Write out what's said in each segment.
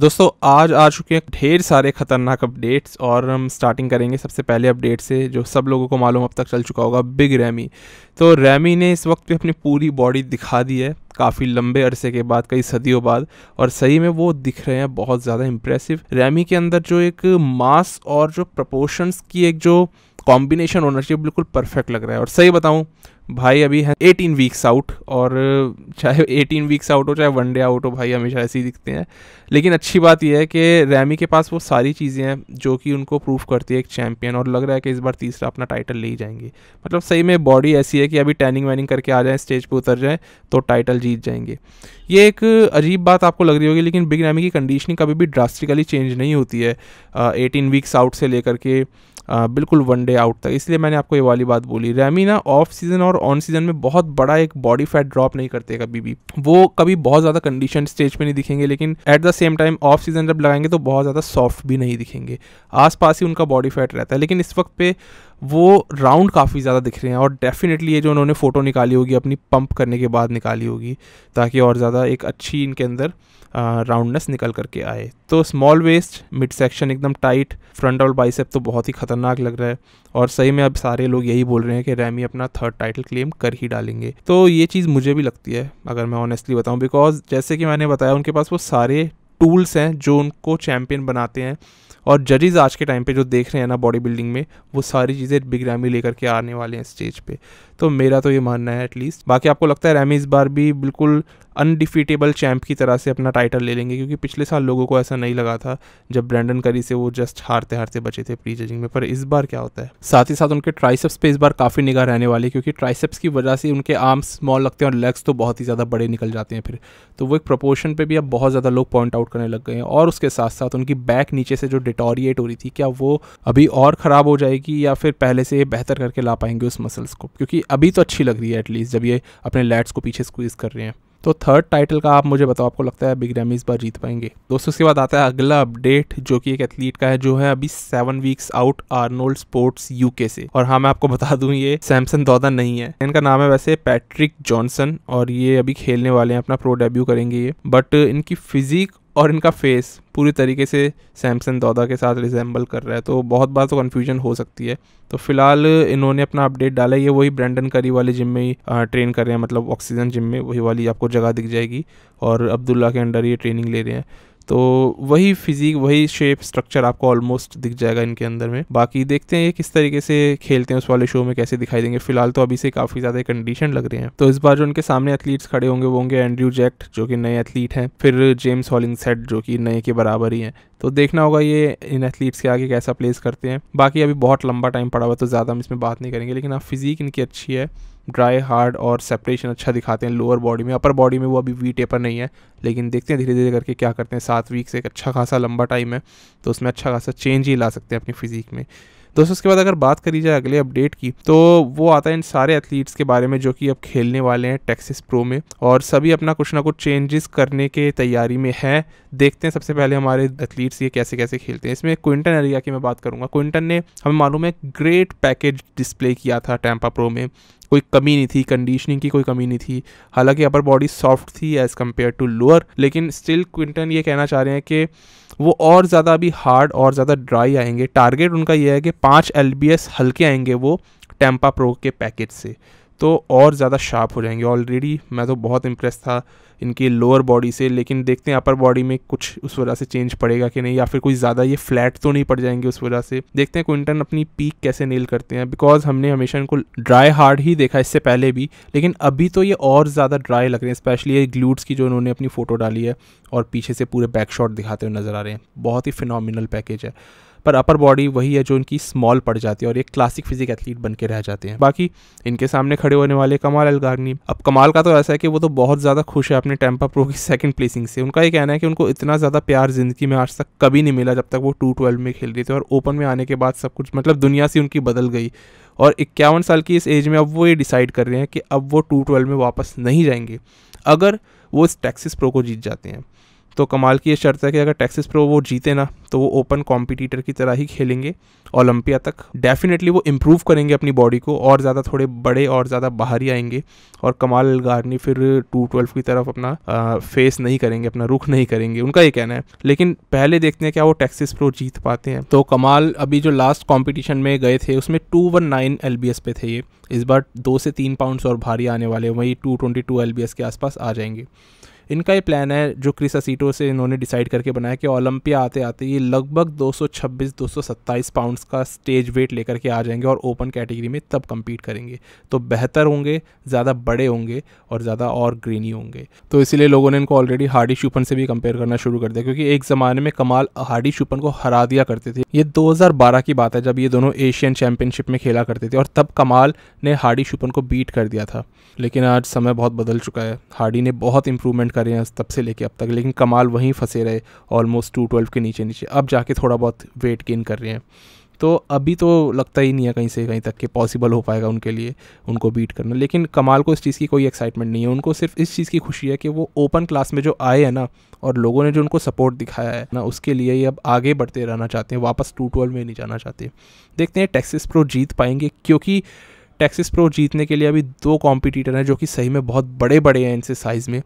दोस्तों आज आ चुके हैं ढेर सारे ख़तरनाक अपडेट्स और हम स्टार्टिंग करेंगे सबसे पहले अपडेट से जो सब लोगों को मालूम अब तक चल चुका होगा बिग रैमी तो रैमी ने इस वक्त भी अपनी पूरी बॉडी दिखा दी है काफ़ी लंबे अरसे के बाद कई सदियों बाद और सही में वो दिख रहे हैं बहुत ज़्यादा इम्प्रेसिव रैमी के अंदर जो एक मास और जो प्रपोशंस की एक जो कॉम्बिनेशन होना चाहिए बिल्कुल परफेक्ट लग रहा है और सही बताऊँ भाई अभी है एटीन वीक्स आउट और चाहे एटीन वीक्स आउट हो चाहे वन डे आउट हो भाई हमेशा ऐसे ही दिखते हैं लेकिन अच्छी बात यह है कि रैमी के पास वो सारी चीज़ें हैं जो कि उनको प्रूफ करती है एक चैम्पियन और लग रहा है कि इस बार तीसरा अपना टाइटल ले ही जाएंगे मतलब सही में बॉडी ऐसी है कि अभी टैनिंग वैनिंग करके आ जाएँ स्टेज पर उतर जाएँ तो टाइटल जीत जाएंगे ये एक अजीब बात आपको लग रही होगी लेकिन बिग रैमी की कंडीशनिंग कभी भी ड्रास्टिकली चेंज नहीं होती है एटीन वीक्स आउट से लेकर के बिल्कुल वन डे आउट तक इसलिए मैंने आपको ये वाली बात बोली रैमी ना ऑफ सीजन और ऑन सीजन में बहुत बड़ा एक बॉडी फैट ड्रॉप नहीं करते कभी भी वो कभी बहुत ज़्यादा कंडीशन स्टेज पर नहीं दिखेंगे लेकिन at the same time off season जब लगाएंगे तो बहुत ज़्यादा सॉफ्ट भी नहीं दिखेंगे आसपास ही उनका बॉडी फैट रहता है लेकिन इस वक्त पे वो राउंड काफ़ी ज़्यादा दिख रहे हैं और डेफिनेटली ये जो उन्होंने फ़ोटो निकाली होगी अपनी पंप करने के बाद निकाली होगी ताकि और ज़्यादा एक अच्छी इनके अंदर राउंडनेस निकल करके आए तो स्मॉल वेस्ट मिड सेक्शन एकदम टाइट फ्रंट और बाइसेप तो बहुत ही खतरनाक लग रहा है और सही में अब सारे लोग यही बोल रहे हैं कि रैमी अपना थर्ड टाइटल क्लेम कर ही डालेंगे तो ये चीज़ मुझे भी लगती है अगर मैं ऑनेस्टली बताऊँ बिकॉज जैसे कि मैंने बताया उनके पास वो सारे टूल्स हैं जो उनको चैम्पियन बनाते हैं और जजेस आज के टाइम पे जो देख रहे हैं ना बॉडी बिल्डिंग में वो सारी चीज़ें बिग रैमी लेकर के आने वाले हैं स्टेज पे तो मेरा तो ये मानना है एटलीस्ट बाकी आपको लगता है रैमी इस बार भी बिल्कुल अनडिफिटेबल चैम्प की तरह से अपना टाइटल ले लेंगे क्योंकि पिछले साल लोगों को ऐसा नहीं लगा था जब ब्रैंडन करी से वो जस्ट हारते हारते बचे थे प्री जजिंग में पर इस बार क्या होता है साथ ही साथ उनके ट्राइसेप्स पे इस बार काफ़ी निगाह रहने वाली क्योंकि ट्राइसेप्स की वजह से उनके आर्म्स स्मॉल लगते हैं और लेग्स तो बहुत ही ज़्यादा बड़े निकल जाते हैं फिर तो वो एक प्रपोर्शन पर भी अब बहुत ज़्यादा लोग पॉइंट आउट करने लग गए हैं और उसके साथ साथ उनकी बैक नीचे से जो डिटोरिएट हो रही थी क्या वो अभी और ख़राब हो जाएगी या फिर पहले से बेहतर करके ला पाएंगे उस मसल्स को क्योंकि अभी तो अच्छी लग रही है एटलीस्ट जब ये अपने लैट्स को पीछे स्क्वीज़ कर रहे हैं तो थर्ड टाइटल का आप मुझे बताओ आपको लगता है बिग रैमी इस बार जीत पाएंगे दोस्तों उसके बाद आता है अगला अपडेट जो कि एक एथलीट का है जो है अभी seven weeks out Arnold Sports UK से और हाँ मैं आपको बता दूं ये सैमसन दौदा नहीं है इनका नाम है वैसे पैट्रिक जॉनसन और ये अभी खेलने वाले हैं अपना प्रो डेब्यू करेंगे ये बट इनकी फिजिक और इनका फेस पूरी तरीके से सैमसंग दौदा के साथ रिजेंबल कर रहा है तो बहुत बार तो कन्फ्यूजन हो सकती है तो फिलहाल इन्होंने अपना अपडेट डाला ये वही ब्रैंडन करी वाले जिम में ही ट्रेन कर रहे हैं मतलब ऑक्सीजन जिम में वही वाली आपको जगह दिख जाएगी और अब्दुल्ला के अंडर ये ट्रेनिंग ले रहे हैं तो वही फिजिक वही शेप स्ट्रक्चर आपको ऑलमोस्ट दिख जाएगा इनके अंदर में बाकी देखते हैं ये किस तरीके से खेलते हैं उस वाले शो में कैसे दिखाई देंगे फिलहाल तो अभी से काफी ज्यादा कंडीशन लग रहे हैं तो इस बार जो उनके सामने एथलीट्स खड़े होंगे वो होंगे एंड्रू जैक्ट जो कि नए एथलीट हैं फिर जेम्स हॉलिंग सेट जो कि नए के बराबर ही हैं तो देखना होगा ये इन एथलीट्स के आगे कैसा प्लेस करते हैं बाकी अभी बहुत लंबा टाइम पड़ा हुआ तो ज़्यादा हम इसमें बात नहीं करेंगे लेकिन आप हाँ, फिजिक इनकी अच्छी है ड्राई हार्ड और सेपरेशन अच्छा दिखाते हैं लोअर बॉडी में अपर बॉडी में वो अभी वी टेपर नहीं है लेकिन देखते हैं धीरे धीरे करके क्या करते हैं सात वीक से एक अच्छा खासा लंबा टाइम है तो उसमें अच्छा खासा चेंज ही ला सकते हैं अपनी फिजिक में दोस्तों उसके बाद अगर बात करी जाए अगले अपडेट की तो वो आता है इन सारे एथलीट्स के बारे में जो कि अब खेलने वाले हैं टेक्सिस प्रो में और सभी अपना कुछ ना कुछ चेंजेस करने के तैयारी में हैं देखते हैं सबसे पहले हमारे एथलीट्स ये कैसे कैसे खेलते हैं इसमें क्विंटन एरिया की मैं बात करूँगा क्विंटन ने हमें मालूम है ग्रेट पैकेज डिस्प्ले किया था टैंपा प्रो में कोई कमी नहीं थी कंडीशनिंग की कोई कमी नहीं थी हालांकि अपर बॉडी सॉफ्ट थी एज़ कम्पेयर टू लोअर लेकिन स्टिल क्विंटन ये कहना चाह रहे हैं कि वो और ज़्यादा अभी हार्ड और ज़्यादा ड्राई आएंगे टारगेट उनका ये है कि पाँच एल हल्के आएंगे वो टेम्पा प्रो के पैकेज से तो और ज़्यादा शार्प हो जाएंगे ऑलरेडी मैं तो बहुत इम्प्रेस था इनके लोअर बॉडी से लेकिन देखते हैं अपर बॉडी में कुछ उस वजह से चेंज पड़ेगा कि नहीं या फिर कोई ज़्यादा ये फ्लैट तो नहीं पड़ जाएंगे उस वजह से देखते हैं क्विंटन अपनी पीक कैसे नील करते हैं बिकॉज हमने हमेशा इनको ड्राई हार्ड ही देखा इससे पहले भी लेकिन अभी तो ये और ज़्यादा ड्राई लग रहे हैं स्पेशली ये ग्लूट्स की जो इन्होंने अपनी फ़ोटो डाली है और पीछे से पूरे बैक शॉट दिखाते हुए नज़र आ रहे हैं बहुत ही फिनोमिनल पैकेज है पर अपर बॉडी वही है जो इनकी स्मॉल पड़ जाती है और एक क्लासिक फिजिक एथलीट बन के रह जाते हैं बाकी इनके सामने खड़े होने वाले कमाल अलगारनी अब कमाल का तो ऐसा है कि वो तो बहुत ज़्यादा खुश है अपने टेम्पा प्रो की सेकंड प्लेसिंग से उनका ये कहना है कि उनको इतना ज़्यादा प्यार ज़िंदगी में आज तक कभी नहीं मिला जब तक वो टू में खेल रही थी और ओपन में आने के बाद सब कुछ मतलब दुनिया से उनकी बदल गई और इक्यावन साल की इस एज में अब वो ये डिसाइड कर रहे हैं कि अब वो टू ट्वेल्व में वापस नहीं जाएंगे अगर वो इस टैक्सिस प्रो को जीत जाते हैं तो कमाल की ये शर्त है कि अगर टेक्सिस प्रो वो जीते ना तो वो ओपन कॉम्पिटिटर की तरह ही खेलेंगे ओलंपिया तक डेफिनेटली वो इम्प्रूव करेंगे अपनी बॉडी को और ज़्यादा थोड़े बड़े और ज़्यादा बाहरी आएंगे और कमाल गारनी फिर टू ट्वेल्व की तरफ अपना आ, फेस नहीं करेंगे अपना रुख नहीं करेंगे उनका ये कहना है लेकिन पहले देखते हैं क्या वो टैक्सिस प्रो जीत पाते हैं तो कमाल अभी जो लास्ट कॉम्पिटिशन में गए थे उसमें two one nine L B S पे थे ये इस बार दो से तीन पाउंड्स और भारी आने वाले वहीं two twenty two L B S के आसपास आ जाएंगे इनका ये प्लान है जो क्रिस असीटो से इन्होंने डिसाइड करके बनाया कि ओलंपिया आते आते ये लगभग 226-227 पाउंड्स का स्टेज वेट लेकर के आ जाएंगे और ओपन कैटेगरी में तब कम्पीट करेंगे तो बेहतर होंगे ज़्यादा बड़े होंगे और ज़्यादा और ग्रीनी होंगे तो इसीलिए लोगों ने इनको ऑलरेडी हार्डी शूपन से भी कंपेयर करना शुरू कर दिया क्योंकि एक ज़माने में कमाल हार्डी शूपन को हरा दिया करते थे ये दो की बात है जब ये दोनों एशियन चैंपियनशिप में खेला करते थे और तब कमाल ने हार्डी शूपन को बीट कर दिया था लेकिन आज समय बहुत बदल चुका है हार्डी ने बहुत इंप्रूवमेंट करें तब से लेके अब तक लेकिन कमाल वहीं फंसे रहे ऑलमोस्ट टू ट्वेल्व के नीचे नीचे अब जाके थोड़ा बहुत वेट गेन कर रहे हैं तो अभी तो लगता ही नहीं है कहीं से कहीं तक कि पॉसिबल हो पाएगा उनके लिए उनको बीट करना लेकिन कमाल को इस चीज़ की कोई एक्साइटमेंट नहीं है उनको सिर्फ इस चीज़ की खुशी है कि वो ओपन क्लास में जो आए हैं ना और लोगों ने जो उनको सपोर्ट दिखाया है ना उसके लिए ही अब आगे बढ़ते रहना चाहते हैं वापस टू ट्वेल्व में नहीं जाना चाहते देखते हैं टैक्सिस प्रो जीत पाएंगे क्योंकि टैक्सिस प्रो जीतने के लिए अभी दो कॉम्पिटिटर हैं जो कि सही में बहुत बड़े बड़े हैं इनसे साइज़ में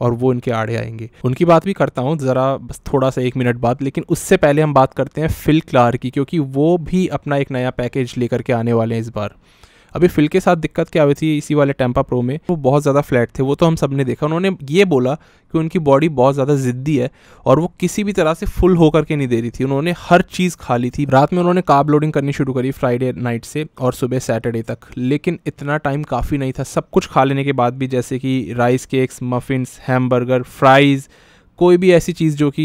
और वो इनके आड़े आएंगे उनकी बात भी करता हूँ ज़रा बस थोड़ा सा एक मिनट बाद लेकिन उससे पहले हम बात करते हैं फिल क्लार की क्योंकि वो भी अपना एक नया पैकेज लेकर के आने वाले हैं इस बार अभी फिल के साथ दिक्कत क्या हुई थी इसी वाले टेम्पा प्रो में वो बहुत ज़्यादा फ्लैट थे वो तो हम सब ने देखा उन्होंने ये बोला कि उनकी बॉडी बहुत ज़्यादा ज़िद्दी है और वो किसी भी तरह से फुल होकर के नहीं दे रही थी उन्होंने हर चीज़ खा ली थी रात में उन्होंने काब लोडिंग करनी शुरू करी फ्राइडे नाइट से और सुबह सैटरडे तक लेकिन इतना टाइम काफ़ी नहीं था सब कुछ खा लेने के बाद भी जैसे कि rice cakes muffins hamburger fries कोई भी ऐसी चीज़ जो कि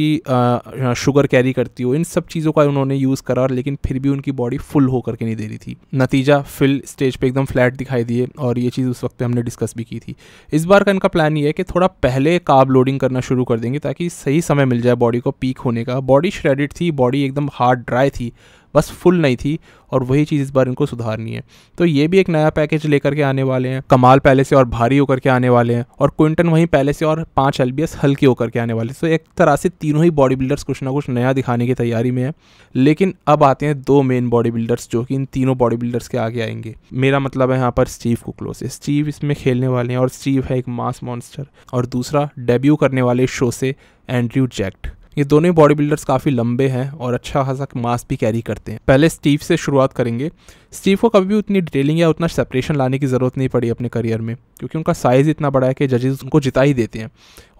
शुगर कैरी करती हो इन सब चीज़ों का उन्होंने यूज़ करा और लेकिन फिर भी उनकी बॉडी फुल होकर के नहीं दे रही थी नतीजा फिल स्टेज पे एकदम फ्लैट दिखाई दिए और ये चीज़ उस वक्त पे हमने डिस्कस भी की थी इस बार का इनका प्लान ये है कि थोड़ा पहले काब लोडिंग करना शुरू कर देंगे ताकि सही समय मिल जाए बॉडी को पीक होने का बॉडी श्रेडिड थी बॉडी एकदम हार्ड ड्राई थी बस फुल नहीं थी और वही चीज़ इस बार इनको सुधारनी है तो ये भी एक नया पैकेज लेकर के आने वाले हैं कमाल पहले से और भारी होकर के आने वाले हैं और क्विंटन वहीं पहले से और पाँच एल हल्के होकर के आने वाले तो एक तरह से तीनों ही बॉडी बिल्डर्स कुछ ना कुछ नया दिखाने की तैयारी में है लेकिन अब आते हैं दो मेन बॉडी बिल्डर्स जो कि इन तीनों बॉडी बिल्डर्स के आगे आएंगे मेरा मतलब है यहाँ पर स्टीव कुकलो से स्टीव इसमें खेलने वाले हैं और स्टीव है एक मास मॉन्स्टर और दूसरा डेब्यू करने वाले शो से एंड्रयू जैक्ट ये दोनों ही बॉडी बिल्डर्स काफ़ी लंबे हैं और अच्छा खासा मास भी कैरी करते हैं पहले स्टीव से शुरुआत करेंगे स्टीव को कभी भी उतनी डिटेलिंग या उतना सेपरेशन लाने की ज़रूरत नहीं पड़ी अपने करियर में क्योंकि उनका साइज़ इतना बड़ा है कि जजेस उनको जिता ही देते हैं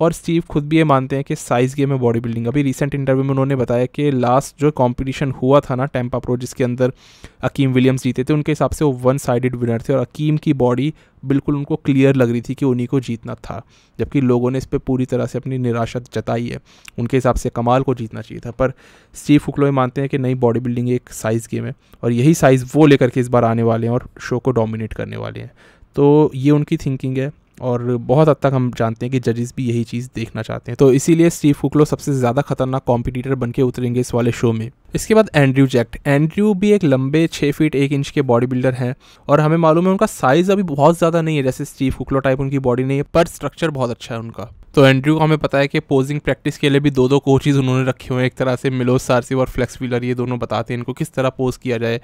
और स्टीव खुद भी ये मानते हैं कि साइज़ गेम है बॉडी बिल्डिंग अभी रिसेंट इंटरव्यू में उन्होंने बताया कि लास्ट जो कॉम्पिटिशन हुआ था ना टेम्पा प्रो जिसके अंदर अकीम विलियम्स जीते थे उनके हिसाब से वो वन साइडेड विनर थे और अकीम की बॉडी बिल्कुल उनको क्लियर लग रही थी कि उन्हीं को जीतना था जबकि लोगों ने इस पर पूरी तरह से अपनी निराशा जताई है उनके हिसाब से कमाल को जीतना चाहिए था पर स्टीव फुकलोए मानते हैं कि नई बॉडी बिल्डिंग एक साइज़ गेम है और यही साइज़ वो लेकर के इस बार आने वाले हैं और शो को डोमिनेट करने वाले हैं तो ये उनकी थिंकिंग है और बहुत हद तक हम जानते हैं कि जजेस भी यही चीज़ देखना चाहते हैं तो इसीलिए स्टीव फुकलो सबसे ज़्यादा खतरनाक कॉम्पिटिटर बन के उतरेंगे इस वाले शो में इसके बाद एंड्रयू जैक्ट एंड्रयू भी एक लंबे छः फीट एक इंच के बॉडी बिल्डर हैं और हमें मालूम है उनका साइज़ अभी बहुत ज़्यादा नहीं है जैसे स्टीव फुकलो टाइप उनकी बॉडी नहीं है पर स्ट्रक्चर बहुत अच्छा है उनका तो एंड्रयू को हमें पता है कि पोजिंग प्रैक्टिस के लिए भी दो दो कोचिज़ उन्होंने रखे हुए हैं एक तरह से मिलोज सारसिव और फ्लैक्स व्हीलर ये दोनों बताते हैं इनको किस तरह पोज किया जाए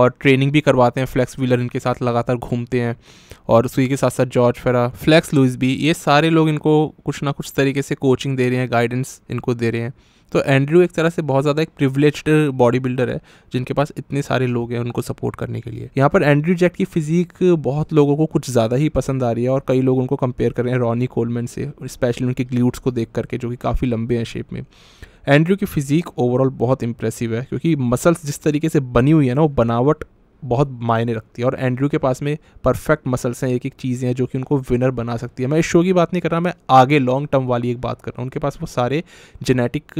और ट्रेनिंग भी करवाते हैं फ्लैक्स व्हीलर इनके साथ लगातार घूमते हैं और उसी के साथ साथ जॉर्ज फेरा फ्लैक्स लुइस भी ये सारे लोग इनको कुछ ना कुछ तरीके से कोचिंग दे रहे हैं गाइडेंस इनको दे रहे हैं तो एंड्रयू एक तरह से बहुत ज़्यादा एक प्रिवलेज बॉडी बिल्डर है जिनके पास इतने सारे लोग हैं उनको सपोर्ट करने के लिए यहाँ पर एंड्रयू जैक की फिजिक बहुत लोगों को कुछ ज़्यादा ही पसंद आ रही है और कई लोग उनको कंपेयर कर रहे हैं रॉनी कोलमैन से स्पेशली उनके ग्लूट्स को देख करके जो कि काफ़ी लंबे हैं शेप में एंड्रयू की फिजिक ओवरऑल बहुत इंप्रेसिव है क्योंकि मसल्स जिस तरीके से बनी हुई है ना वो बनावट बहुत मायने रखती है और एंड्रयू के पास में परफेक्ट मसल्स हैं एक एक चीज़ें हैं जो कि उनको विनर बना सकती है मैं इस शो की बात नहीं कर रहा मैं आगे लॉन्ग टर्म वाली एक बात कर रहा हूँ उनके पास वो सारे जेनेटिक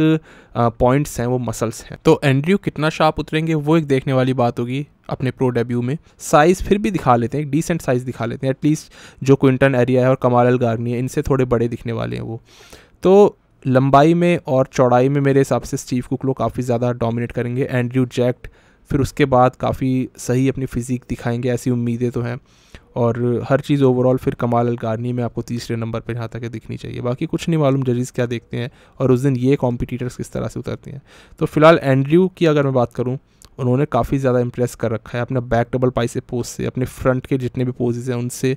पॉइंट्स हैं वो मसल्स हैं तो एंड्रयू कितना शार्प उतरेंगे वो एक देखने वाली बात होगी अपने प्रो डेब्यू में साइज़ फिर भी दिखा लेते हैं एक डिसेंट साइज़ दिखा लेते हैं एटलीस्ट जो क्विंटन एरिया है और कमाल अल गार्नी है इनसे थोड़े बड़े दिखने वाले हैं वो तो लंबाई में और चौड़ाई में मेरे हिसाब से स्टीव कुकलो काफ़ी ज़्यादा डोमिनेट करेंगे एंड्रयू जैक्ट फिर उसके बाद काफ़ी सही अपनी फ़िज़िक दिखाएंगे ऐसी उम्मीदें तो हैं और हर चीज़ ओवरऑल फिर कमाल अलगारनी में आपको तीसरे नंबर पर जहाँ तक दिखनी चाहिए बाकी कुछ नहीं मालूम जजेस क्या देखते हैं और उस दिन ये कॉम्पिटिटर्स किस तरह से उतरते हैं तो फिलहाल एंड्रयू की अगर मैं बात करूँ उन्होंने काफ़ी ज़्यादा इम्प्रेस कर रखा है अपना बैक डबल पाई से पोज से अपने फ्रंट के जितने भी पोजेज हैं उनसे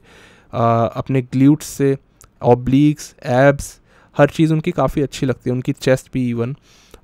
अपने ग्ल्यूट्स से ऑब्लिक्स एब्स हर चीज़ उनकी काफ़ी अच्छी लगती है उनकी चेस्ट भी इवन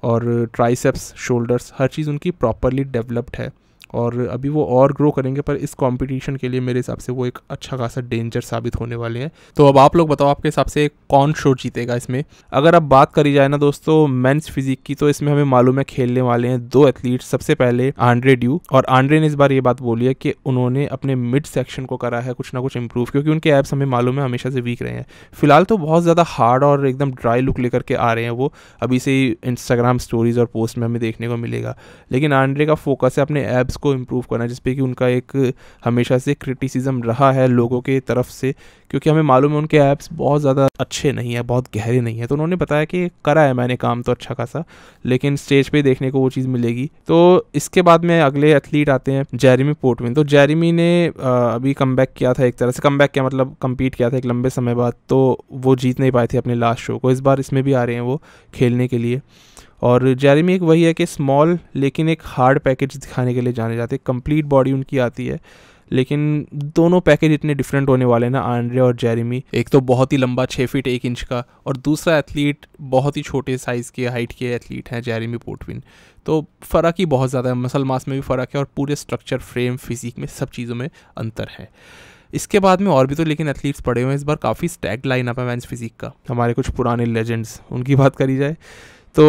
और ट्राइसेप्स शोल्डर्स हर चीज़ उनकी प्रॉपरली डेवलप्ड है और अभी वो और ग्रो करेंगे पर इस कंपटीशन के लिए मेरे हिसाब से वो एक अच्छा खासा डेंजर साबित होने वाले हैं तो अब आप लोग बताओ आपके हिसाब से कौन शो जीतेगा इसमें अगर अब बात करी जाए ना दोस्तों मेंस फिजिक की तो इसमें हमें मालूम है खेलने वाले हैं दो एथलीट सबसे पहले आंड्रे ड्यू और आंड्रे ने इस बार ये बात बोली है कि उन्होंने अपने मिड सेक्शन को करा है कुछ ना कुछ इंप्रूव क्योंकि उनके ऐप्स हमें मालूम है हमेशा से वीक रहे हैं फिलहाल तो बहुत ज़्यादा हार्ड और एकदम ड्राई लुक लेकर के आ रहे हैं वो अभी से ही इंस्टाग्राम स्टोरीज और पोस्ट में हमें देखने को मिलेगा लेकिन आंड्रे का फोकस है अपने ऐप्स को इम्प्रूव करना जिसपे कि उनका एक हमेशा से क्रिटिसिज्म रहा है लोगों के तरफ से क्योंकि हमें मालूम है उनके ऐप्स बहुत ज़्यादा अच्छे नहीं है बहुत गहरे नहीं है तो उन्होंने बताया कि करा है मैंने काम तो अच्छा खासा लेकिन स्टेज पर देखने को वो चीज़ मिलेगी तो इसके बाद में अगले एथलीट आते हैं जैरिमी पोर्टविन तो जैरिमी ने अभी कम किया था एक तरह से कम किया मतलब कम्पीट किया था एक लंबे समय बाद तो वो जीत नहीं पाए थे अपने लास्ट शो को इस बार इसमें भी आ रहे हैं वो खेलने के लिए और जेरेमी एक वही है कि स्मॉल लेकिन एक हार्ड पैकेज दिखाने के लिए जाने जाते हैं कंप्लीट बॉडी उनकी आती है लेकिन दोनों पैकेज इतने डिफरेंट होने वाले हैं ना आंड्रे और जेरेमी एक तो बहुत ही लंबा छः फीट एक इंच का और दूसरा एथलीट बहुत ही छोटे साइज़ के हाइट के एथलीट हैं जेरेमी पोटविन तो फ़र्क ही बहुत ज़्यादा है मसल मास में भी फ़र्क है और पूरे स्ट्रक्चर फ्रेम फिजिक में सब चीज़ों में अंतर है इसके बाद में और भी तो लेकिन एथलीट्स पड़े हुए हैं इस बार काफ़ी स्टैग लाइन आप है मैंस फिजिक का हमारे कुछ पुराने लेजेंड्स उनकी बात करी जाए तो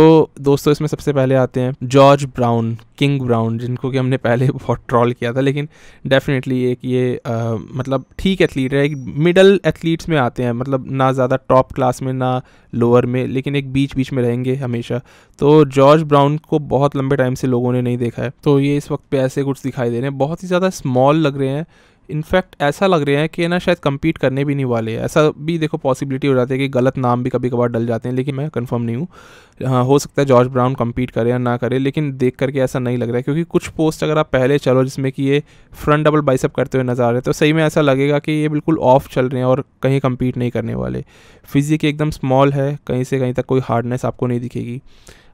दोस्तों इसमें सबसे पहले आते हैं जॉर्ज ब्राउन किंग ब्राउन जिनको कि हमने पहले बहुत ट्रॉल किया था लेकिन डेफिनेटली एक ये आ, मतलब ठीक एथलीट है एक मिडल एथलीट्स में आते हैं मतलब ना ज़्यादा टॉप क्लास में ना लोअर में लेकिन एक बीच बीच में रहेंगे हमेशा तो जॉर्ज ब्राउन को बहुत लंबे टाइम से लोगों ने नहीं देखा है तो ये इस वक्त पे ऐसे कुछ दिखाई दे रहे हैं बहुत ही ज़्यादा स्मॉल लग रहे हैं इनफैक्ट ऐसा लग रहा है कि ना शायद कम्पीट करने भी नहीं वाले ऐसा भी देखो पॉसिबिलिटी हो जाती है कि गलत नाम भी कभी कभार डल जाते हैं लेकिन मैं कंफर्म नहीं हूँ हाँ हो सकता है जॉर्ज ब्राउन कम्पीट करे या ना करे लेकिन देख करके ऐसा नहीं लग रहा है क्योंकि कुछ पोस्ट अगर आप पहले चलो जिसमें कि ये फ्रंट डबल बाइसअप करते हुए नजर आ रहे हैं तो सही में ऐसा लगेगा कि ये बिल्कुल ऑफ चल रहे हैं और कहीं कम्पीट नहीं करने वाले फिजिक एकदम स्मॉल है कहीं से कहीं तक कोई हार्डनेस आपको नहीं दिखेगी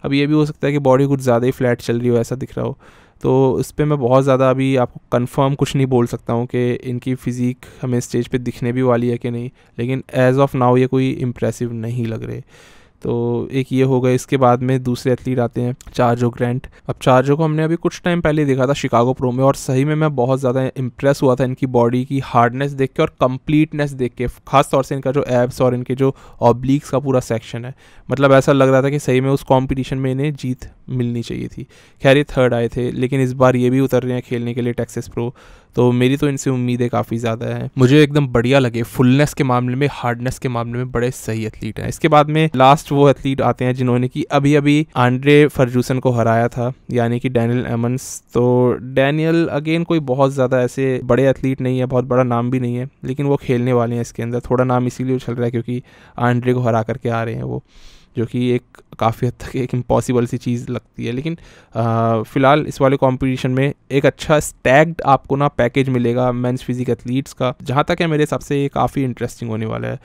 अब ये भी हो सकता है कि बॉडी कुछ ज़्यादा ही फ्लैट चल रही हो ऐसा दिख रहा हो तो इस पर मैं बहुत ज़्यादा अभी आपको कंफर्म कुछ नहीं बोल सकता हूँ कि इनकी फ़िज़ीक हमें स्टेज पे दिखने भी वाली है कि नहीं लेकिन एज़ ऑफ नाउ ये कोई इम्प्रेसिव नहीं लग रहे तो एक ये हो गए इसके बाद में दूसरे एथलीट आते हैं चार्जो ग्रैंट अब चार्जो को हमने अभी कुछ टाइम पहले देखा था शिकागो प्रो में और सही में मैं बहुत ज़्यादा इंप्रेस हुआ था इनकी बॉडी की हार्डनेस देख के और कंप्लीटनेस देख के खास तौर से इनका जो एब्स और इनके जो ऑब्लिक्स का पूरा सेक्शन है मतलब ऐसा लग रहा था कि सही में उस कॉम्पिटिशन में इन्हें जीत मिलनी चाहिए थी खैर ये थर्ड आए थे लेकिन इस बार ये भी उतर रहे हैं खेलने के लिए टेक्सिस प्रो तो मेरी तो इनसे उम्मीदें काफ़ी ज़्यादा है मुझे एकदम बढ़िया लगे फुलनेस के मामले में हार्डनेस के मामले में बड़े सही एथलीट हैं इसके बाद में लास्ट वो एथलीट आते हैं जिन्होंने कि अभी अभी आंड्रे फर्जूसन को हराया था यानी कि डैनियल एमन्स तो डैनियल अगेन कोई बहुत ज़्यादा ऐसे बड़े एथलीट नहीं है बहुत बड़ा नाम भी नहीं है लेकिन वो खेलने वाले हैं इसके अंदर थोड़ा नाम इसीलिए उछल रहा है क्योंकि आंड्रे को हरा करके आ रहे हैं वो जो कि एक काफ़ी हद तक एक इम्पॉसिबल सी चीज़ लगती है लेकिन फ़िलहाल इस वाले कॉम्पिटिशन में एक अच्छा स्टैग्ड आपको ना पैकेज मिलेगा मेंस फिजिक एथलीट्स का जहाँ तक है मेरे हिसाब से ये काफ़ी इंटरेस्टिंग होने वाला है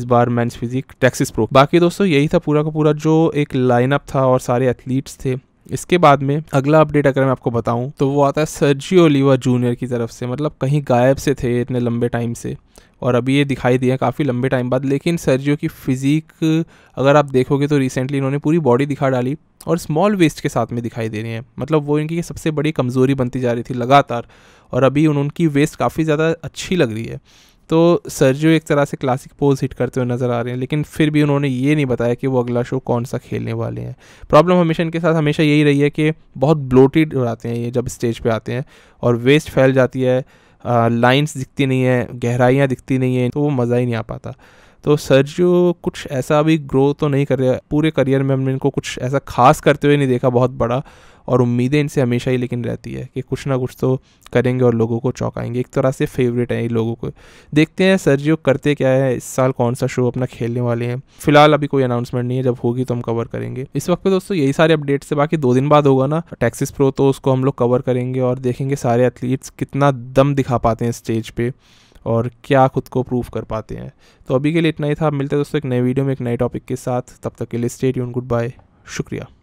इस बार मेंस फिजिक टैक्सिस प्रो बाकी दोस्तों यही था पूरा का पूरा जो एक लाइनअप था और सारे एथलीट्स थे इसके बाद में अगला अपडेट अगर मैं आपको बताऊं तो वो आता है सर्जियो ओलिवा जूनियर की तरफ से मतलब कहीं गायब से थे इतने लंबे टाइम से और अभी ये दिखाई दिया काफ़ी लंबे टाइम बाद लेकिन सर्जियो की फिज़िक अगर आप देखोगे तो रिसेंटली इन्होंने पूरी बॉडी दिखा डाली और स्मॉल वेस्ट के साथ में दिखाई दे रही हैं मतलब वो इनकी सबसे बड़ी कमज़ोरी बनती जा रही थी लगातार और अभी उन उनकी वेस्ट काफ़ी ज़्यादा अच्छी लग रही है तो जो एक तरह से क्लासिक पोज हिट करते हुए नज़र आ रहे हैं लेकिन फिर भी उन्होंने ये नहीं बताया कि वो अगला शो कौन सा खेलने वाले हैं प्रॉब्लम हमेशा इनके साथ हमेशा यही रही है कि बहुत ब्लोटेड जाते हैं ये जब स्टेज पे आते हैं और वेस्ट फैल जाती है लाइंस दिखती नहीं है गहराइयाँ दिखती नहीं है तो वो मज़ा ही नहीं आ पाता तो सर्जियो कुछ ऐसा अभी ग्रो तो नहीं कर रहा पूरे करियर में हमने इनको कुछ ऐसा खास करते हुए नहीं देखा बहुत बड़ा और उम्मीदें इनसे हमेशा ही लेकिन रहती है कि कुछ ना कुछ तो करेंगे और लोगों को चौंकाएंगे एक तरह से फेवरेट हैं ये लोगों को देखते हैं सर्जियो करते क्या है इस साल कौन सा शो अपना खेलने वाले हैं फिलहाल अभी कोई अनाउंसमेंट नहीं है जब होगी तो हम कवर करेंगे इस वक्त पे दोस्तों यही सारे अपडेट्स है बाकी दो दिन बाद होगा ना टैक्सिस प्रो तो उसको हम लोग कवर करेंगे और देखेंगे सारे एथलीट्स कितना दम दिखा पाते हैं स्टेज पर और क्या खुद को प्रूव कर पाते हैं तो अभी के लिए इतना ही था मिलते हैं दोस्तों एक नए वीडियो में एक नए टॉपिक के साथ तब तक के लिए स्टेट यून गुड बाय शुक्रिया